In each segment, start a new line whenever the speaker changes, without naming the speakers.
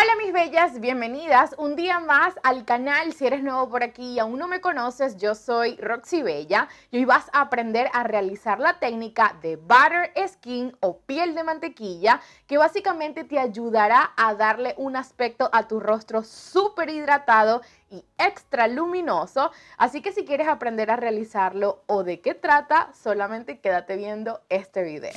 Hola mis bellas, bienvenidas un día más al canal. Si eres nuevo por aquí y aún no me conoces, yo soy Roxy Bella y hoy vas a aprender a realizar la técnica de butter skin o piel de mantequilla que básicamente te ayudará a darle un aspecto a tu rostro súper hidratado y extra luminoso. Así que si quieres aprender a realizarlo o de qué trata, solamente quédate viendo este video.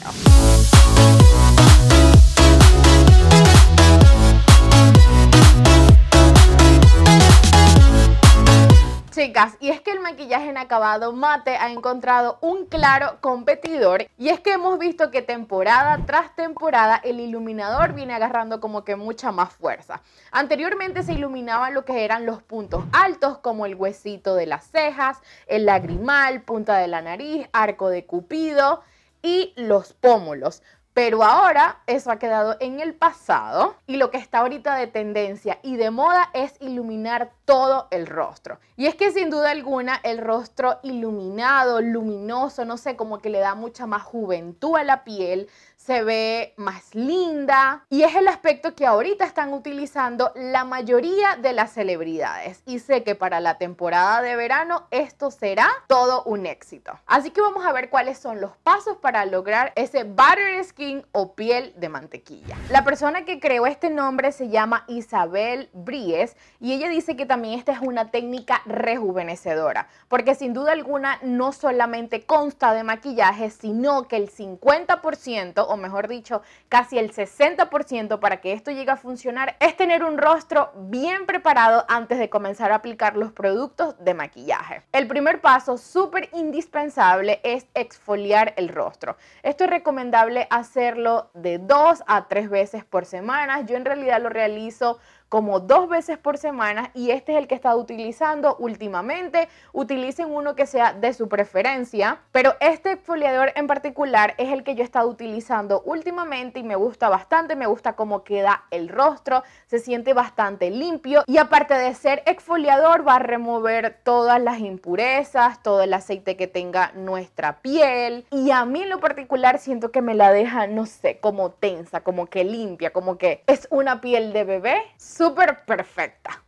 y es que el maquillaje en acabado mate ha encontrado un claro competidor y es que hemos visto que temporada tras temporada el iluminador viene agarrando como que mucha más fuerza. Anteriormente se iluminaban lo que eran los puntos altos como el huesito de las cejas, el lagrimal, punta de la nariz, arco de cupido y los pómulos. Pero ahora eso ha quedado en el pasado y lo que está ahorita de tendencia y de moda es iluminar todo el rostro. Y es que sin duda alguna el rostro iluminado, luminoso, no sé, como que le da mucha más juventud a la piel, se ve más linda y es el aspecto que ahorita están utilizando la mayoría de las celebridades y sé que para la temporada de verano esto será todo un éxito. Así que vamos a ver cuáles son los pasos para lograr ese butter skin o piel de mantequilla. La persona que creó este nombre se llama Isabel Bries y ella dice que también esta es una técnica rejuvenecedora porque sin duda alguna no solamente consta de maquillaje sino que el 50% o mejor dicho, casi el 60% para que esto llegue a funcionar, es tener un rostro bien preparado antes de comenzar a aplicar los productos de maquillaje. El primer paso, súper indispensable, es exfoliar el rostro. Esto es recomendable hacerlo de dos a tres veces por semana. Yo en realidad lo realizo como dos veces por semana y este es el que he estado utilizando últimamente. Utilicen uno que sea de su preferencia, pero este exfoliador en particular es el que yo he estado utilizando últimamente y me gusta bastante, me gusta cómo queda el rostro, se siente bastante limpio y aparte de ser exfoliador va a remover todas las impurezas, todo el aceite que tenga nuestra piel y a mí en lo particular siento que me la deja, no sé, como tensa, como que limpia, como que es una piel de bebé súper perfecta.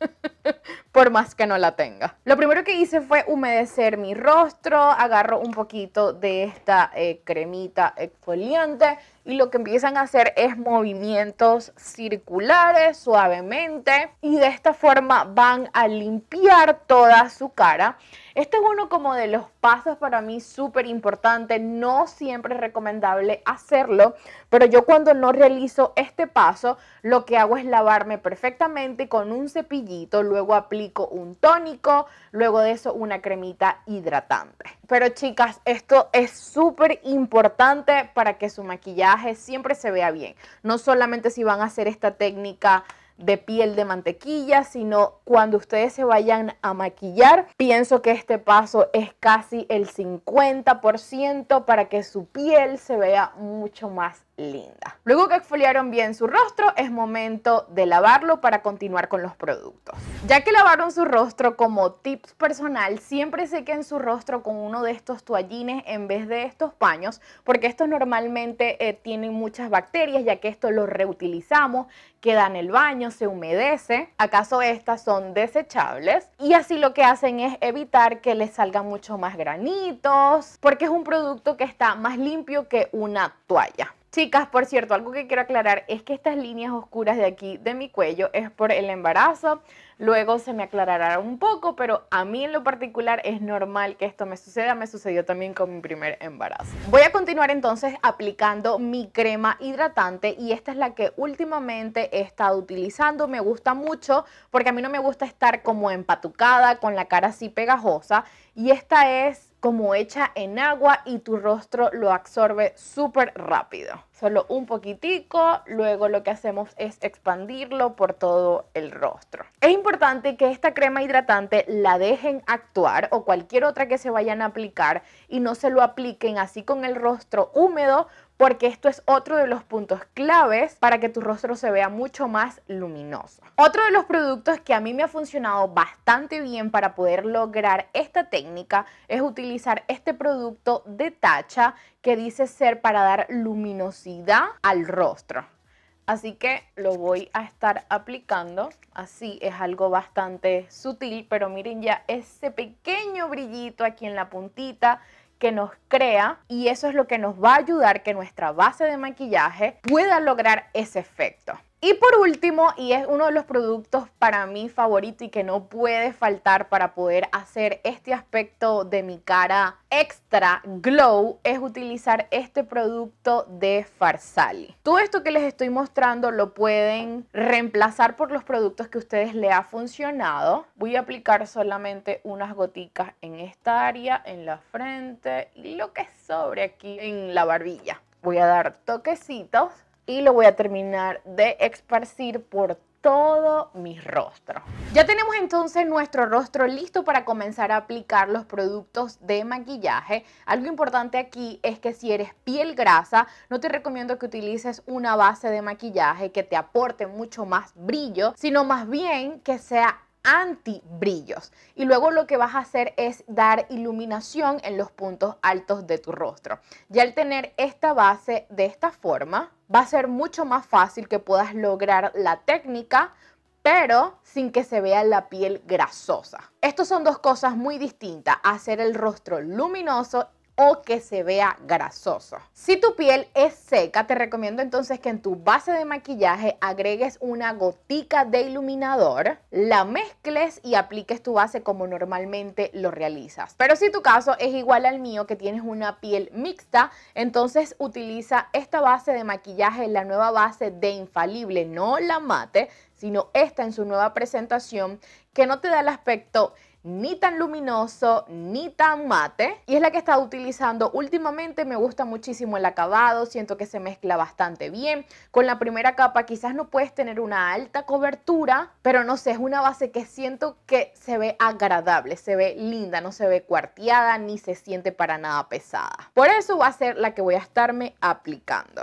por más que no la tenga. Lo primero que hice fue humedecer mi rostro, agarro un poquito de esta eh, cremita exfoliante, y lo que empiezan a hacer es movimientos circulares suavemente y de esta forma van a limpiar toda su cara. Este es uno como de los pasos para mí súper importante, no siempre es recomendable hacerlo, pero yo cuando no realizo este paso, lo que hago es lavarme perfectamente con un cepillito, luego aplico un tónico, luego de eso una cremita hidratante. Pero chicas, esto es súper importante para que su maquillaje siempre se vea bien. No solamente si van a hacer esta técnica de piel de mantequilla, sino cuando ustedes se vayan a maquillar. Pienso que este paso es casi el 50% para que su piel se vea mucho más linda. Luego que exfoliaron bien su rostro, es momento de lavarlo para continuar con los productos. Ya que lavaron su rostro como tips personal, siempre sequen su rostro con uno de estos toallines en vez de estos paños, porque estos normalmente eh, tienen muchas bacterias, ya que esto lo reutilizamos, queda en el baño, se humedece. ¿Acaso estas son desechables? Y así lo que hacen es evitar que les salgan mucho más granitos, porque es un producto que está más limpio que una toalla. Chicas, por cierto, algo que quiero aclarar es que estas líneas oscuras de aquí de mi cuello es por el embarazo. Luego se me aclarará un poco, pero a mí en lo particular es normal que esto me suceda. Me sucedió también con mi primer embarazo. Voy a continuar entonces aplicando mi crema hidratante y esta es la que últimamente he estado utilizando. Me gusta mucho porque a mí no me gusta estar como empatucada con la cara así pegajosa y esta es como hecha en agua y tu rostro lo absorbe súper rápido. Solo un poquitico, luego lo que hacemos es expandirlo por todo el rostro. Es importante que esta crema hidratante la dejen actuar o cualquier otra que se vayan a aplicar y no se lo apliquen así con el rostro húmedo porque esto es otro de los puntos claves para que tu rostro se vea mucho más luminoso. Otro de los productos que a mí me ha funcionado bastante bien para poder lograr esta técnica es utilizar este producto de tacha que dice ser para dar luminosidad al rostro. Así que lo voy a estar aplicando. Así es algo bastante sutil, pero miren ya ese pequeño brillito aquí en la puntita que nos crea y eso es lo que nos va a ayudar que nuestra base de maquillaje pueda lograr ese efecto. Y por último, y es uno de los productos para mí favorito y que no puede faltar para poder hacer este aspecto de mi cara extra glow, es utilizar este producto de Farsali. Todo esto que les estoy mostrando lo pueden reemplazar por los productos que a ustedes les ha funcionado. Voy a aplicar solamente unas goticas en esta área, en la frente y lo que sobre aquí en la barbilla. Voy a dar toquecitos y lo voy a terminar de esparcir por todo mi rostro. Ya tenemos entonces nuestro rostro listo para comenzar a aplicar los productos de maquillaje. Algo importante aquí es que si eres piel grasa, no te recomiendo que utilices una base de maquillaje que te aporte mucho más brillo, sino más bien que sea anti brillos y luego lo que vas a hacer es dar iluminación en los puntos altos de tu rostro. Ya al tener esta base de esta forma, va a ser mucho más fácil que puedas lograr la técnica, pero sin que se vea la piel grasosa. Estos son dos cosas muy distintas, hacer el rostro luminoso o que se vea grasoso. Si tu piel es seca, te recomiendo entonces que en tu base de maquillaje agregues una gotica de iluminador, la mezcles y apliques tu base como normalmente lo realizas. Pero si tu caso es igual al mío, que tienes una piel mixta, entonces utiliza esta base de maquillaje, la nueva base de infalible, no la mate, sino esta en su nueva presentación, que no te da el aspecto ni tan luminoso ni tan mate y es la que he estado utilizando últimamente me gusta muchísimo el acabado siento que se mezcla bastante bien con la primera capa quizás no puedes tener una alta cobertura pero no sé es una base que siento que se ve agradable se ve linda no se ve cuarteada ni se siente para nada pesada por eso va a ser la que voy a estarme aplicando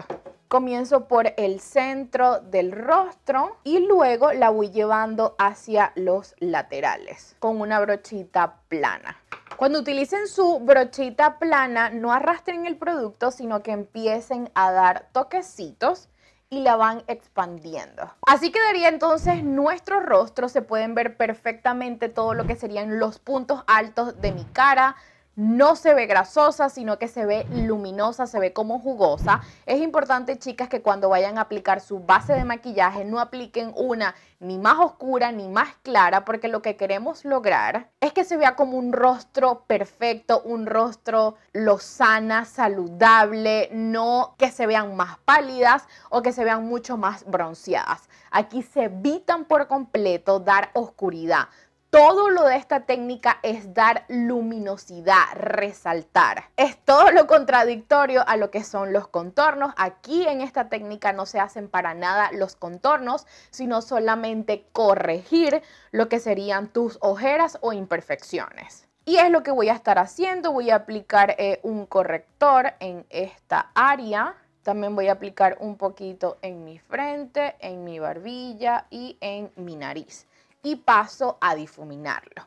Comienzo por el centro del rostro y luego la voy llevando hacia los laterales con una brochita plana. Cuando utilicen su brochita plana, no arrastren el producto, sino que empiecen a dar toquecitos y la van expandiendo. Así quedaría entonces nuestro rostro, se pueden ver perfectamente todo lo que serían los puntos altos de mi cara, no se ve grasosa, sino que se ve luminosa, se ve como jugosa. Es importante, chicas, que cuando vayan a aplicar su base de maquillaje no apliquen una ni más oscura ni más clara, porque lo que queremos lograr es que se vea como un rostro perfecto, un rostro lozana, saludable, no que se vean más pálidas o que se vean mucho más bronceadas. Aquí se evitan por completo dar oscuridad todo lo de esta técnica es dar luminosidad, resaltar. Es todo lo contradictorio a lo que son los contornos. Aquí en esta técnica no se hacen para nada los contornos, sino solamente corregir lo que serían tus ojeras o imperfecciones. Y es lo que voy a estar haciendo. Voy a aplicar eh, un corrector en esta área. También voy a aplicar un poquito en mi frente, en mi barbilla y en mi nariz y paso a difuminarlo.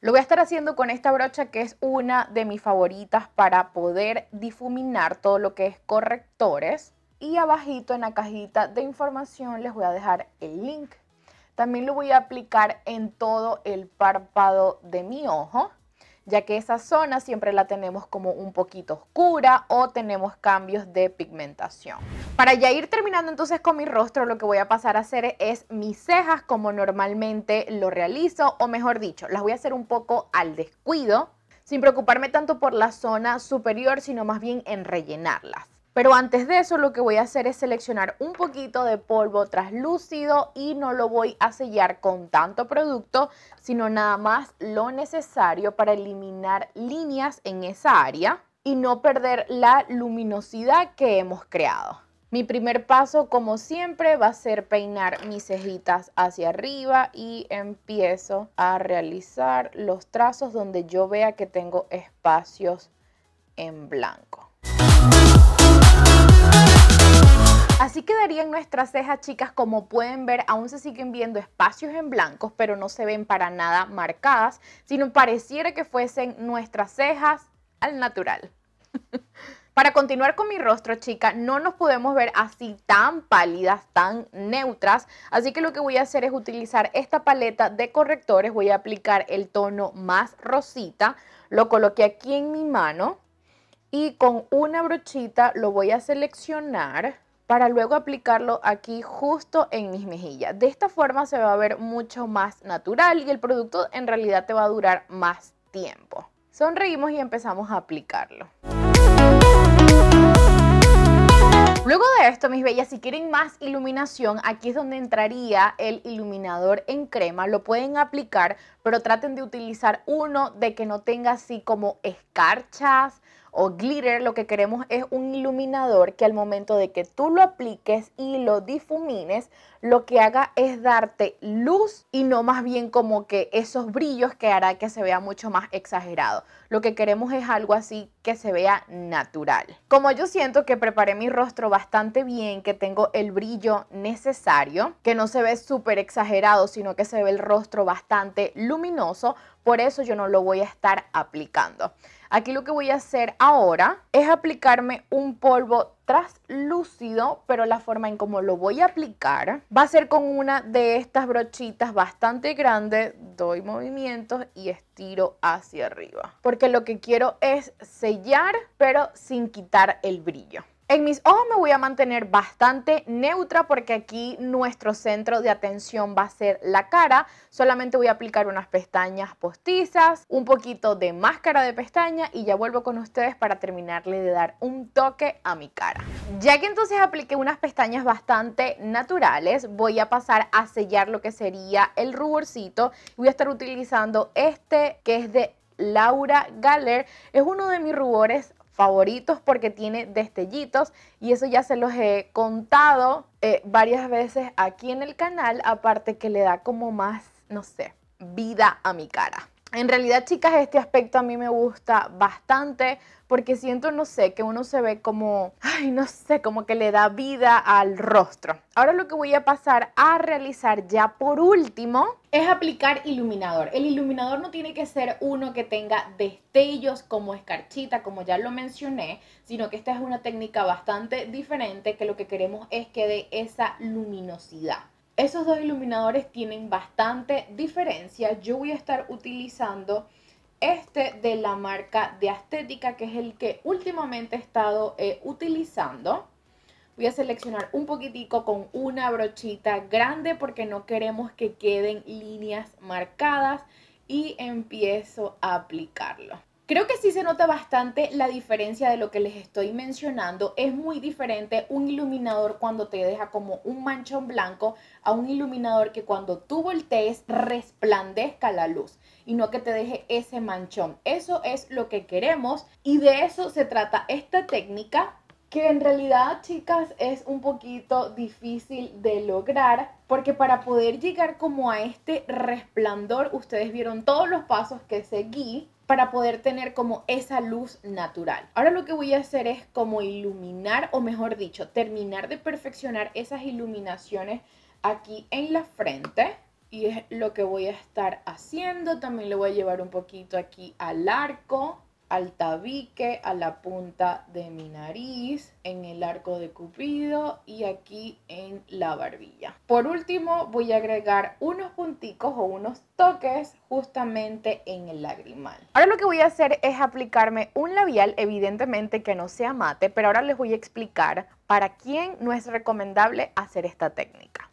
Lo voy a estar haciendo con esta brocha que es una de mis favoritas para poder difuminar todo lo que es correctores. Y abajito en la cajita de información les voy a dejar el link. También lo voy a aplicar en todo el párpado de mi ojo, ya que esa zona siempre la tenemos como un poquito oscura o tenemos cambios de pigmentación. Para ya ir terminando entonces con mi rostro, lo que voy a pasar a hacer es mis cejas como normalmente lo realizo, o mejor dicho, las voy a hacer un poco al descuido, sin preocuparme tanto por la zona superior, sino más bien en rellenarlas. Pero antes de eso lo que voy a hacer es seleccionar un poquito de polvo traslúcido y no lo voy a sellar con tanto producto, sino nada más lo necesario para eliminar líneas en esa área y no perder la luminosidad que hemos creado. Mi primer paso, como siempre, va a ser peinar mis cejitas hacia arriba y empiezo a realizar los trazos donde yo vea que tengo espacios en blanco. Así quedarían nuestras cejas, chicas. Como pueden ver, aún se siguen viendo espacios en blancos, pero no se ven para nada marcadas, sino pareciera que fuesen nuestras cejas al natural. Para continuar con mi rostro, chica, no nos podemos ver así tan pálidas, tan neutras, así que lo que voy a hacer es utilizar esta paleta de correctores, voy a aplicar el tono más rosita, lo coloqué aquí en mi mano y con una brochita lo voy a seleccionar para luego aplicarlo aquí justo en mis mejillas. De esta forma se va a ver mucho más natural y el producto en realidad te va a durar más tiempo. Sonreímos y empezamos a aplicarlo. Luego de esto, mis bellas, si quieren más iluminación, aquí es donde entraría el iluminador en crema. Lo pueden aplicar, pero traten de utilizar uno de que no tenga así como escarchas, o glitter, lo que queremos es un iluminador que al momento de que tú lo apliques y lo difumines, lo que haga es darte luz y no más bien como que esos brillos que hará que se vea mucho más exagerado. Lo que queremos es algo así que se vea natural. Como yo siento que preparé mi rostro bastante bien, que tengo el brillo necesario, que no se ve súper exagerado, sino que se ve el rostro bastante luminoso, por eso yo no lo voy a estar aplicando. Aquí lo que voy a hacer ahora es aplicarme un polvo traslúcido, pero la forma en cómo lo voy a aplicar va a ser con una de estas brochitas bastante grandes. Doy movimientos y estiro hacia arriba, porque lo que quiero es sellar, pero sin quitar el brillo. En mis ojos me voy a mantener bastante neutra porque aquí nuestro centro de atención va a ser la cara. Solamente voy a aplicar unas pestañas postizas, un poquito de máscara de pestaña y ya vuelvo con ustedes para terminarle de dar un toque a mi cara. Ya que entonces apliqué unas pestañas bastante naturales, voy a pasar a sellar lo que sería el ruborcito. Voy a estar utilizando este que es de Laura Galler. Es uno de mis rubores favoritos porque tiene destellitos y eso ya se los he contado eh, varias veces aquí en el canal, aparte que le da como más, no sé, vida a mi cara. En realidad, chicas, este aspecto a mí me gusta bastante porque siento, no sé, que uno se ve como, ay, no sé, como que le da vida al rostro. Ahora lo que voy a pasar a realizar ya por último es aplicar iluminador. El iluminador no tiene que ser uno que tenga destellos como escarchita, como ya lo mencioné, sino que esta es una técnica bastante diferente que lo que queremos es que dé esa luminosidad. Esos dos iluminadores tienen bastante diferencia. Yo voy a estar utilizando este de la marca de estética que es el que últimamente he estado eh, utilizando. Voy a seleccionar un poquitico con una brochita grande porque no queremos que queden líneas marcadas y empiezo a aplicarlo. Creo que sí se nota bastante la diferencia de lo que les estoy mencionando. Es muy diferente un iluminador cuando te deja como un manchón blanco a un iluminador que cuando tú voltees resplandezca la luz y no que te deje ese manchón. Eso es lo que queremos y de eso se trata esta técnica que en realidad, chicas, es un poquito difícil de lograr, porque para poder llegar como a este resplandor, ustedes vieron todos los pasos que seguí para poder tener como esa luz natural. Ahora lo que voy a hacer es como iluminar, o mejor dicho, terminar de perfeccionar esas iluminaciones aquí en la frente. Y es lo que voy a estar haciendo. También le voy a llevar un poquito aquí al arco al tabique, a la punta de mi nariz, en el arco de Cupido y aquí en la barbilla. Por último voy a agregar unos punticos o unos toques justamente en el lagrimal. Ahora lo que voy a hacer es aplicarme un labial, evidentemente que no sea mate, pero ahora les voy a explicar para quién no es recomendable hacer esta técnica.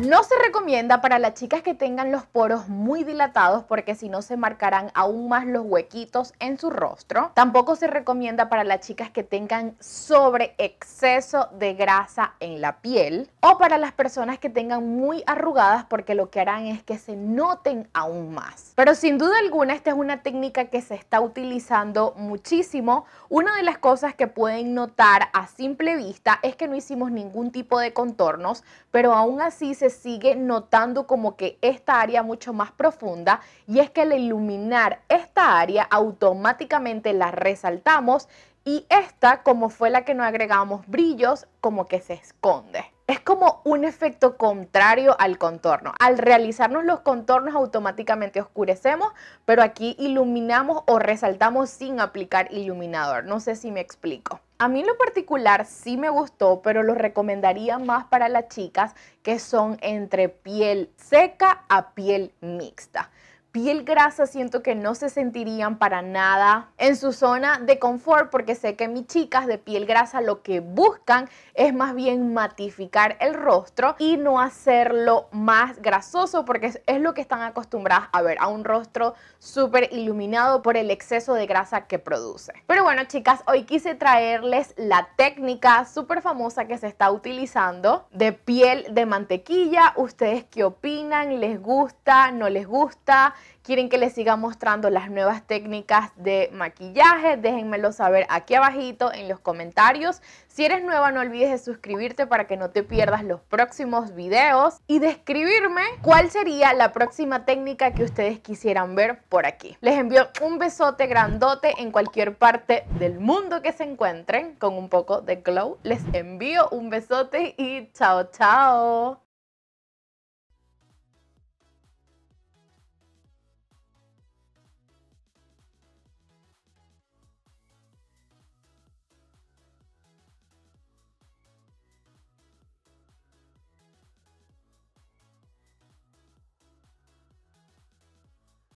No se recomienda para las chicas que tengan los poros muy dilatados porque si no se marcarán aún más los huequitos en su rostro. Tampoco se recomienda para las chicas que tengan sobre exceso de grasa en la piel o para las personas que tengan muy arrugadas porque lo que harán es que se noten aún más. Pero sin duda alguna esta es una técnica que se está utilizando muchísimo. Una de las cosas que pueden notar a simple vista es que no hicimos ningún tipo de contornos, pero aún así se sigue notando como que esta área mucho más profunda y es que al iluminar esta área automáticamente la resaltamos y esta como fue la que no agregamos brillos como que se esconde es como un efecto contrario al contorno. Al realizarnos los contornos automáticamente oscurecemos, pero aquí iluminamos o resaltamos sin aplicar iluminador. No sé si me explico. A mí en lo particular sí me gustó, pero lo recomendaría más para las chicas que son entre piel seca a piel mixta piel grasa siento que no se sentirían para nada en su zona de confort porque sé que mis chicas de piel grasa lo que buscan es más bien matificar el rostro y no hacerlo más grasoso porque es lo que están acostumbradas a ver, a un rostro súper iluminado por el exceso de grasa que produce. Pero bueno chicas, hoy quise traerles la técnica súper famosa que se está utilizando de piel de mantequilla. ¿Ustedes qué opinan? ¿Les gusta? ¿No les gusta? quieren que les siga mostrando las nuevas técnicas de maquillaje, déjenmelo saber aquí abajito en los comentarios. Si eres nueva no olvides de suscribirte para que no te pierdas los próximos videos y describirme cuál sería la próxima técnica que ustedes quisieran ver por aquí. Les envío un besote grandote en cualquier parte del mundo que se encuentren con un poco de glow. Les envío un besote y chao chao.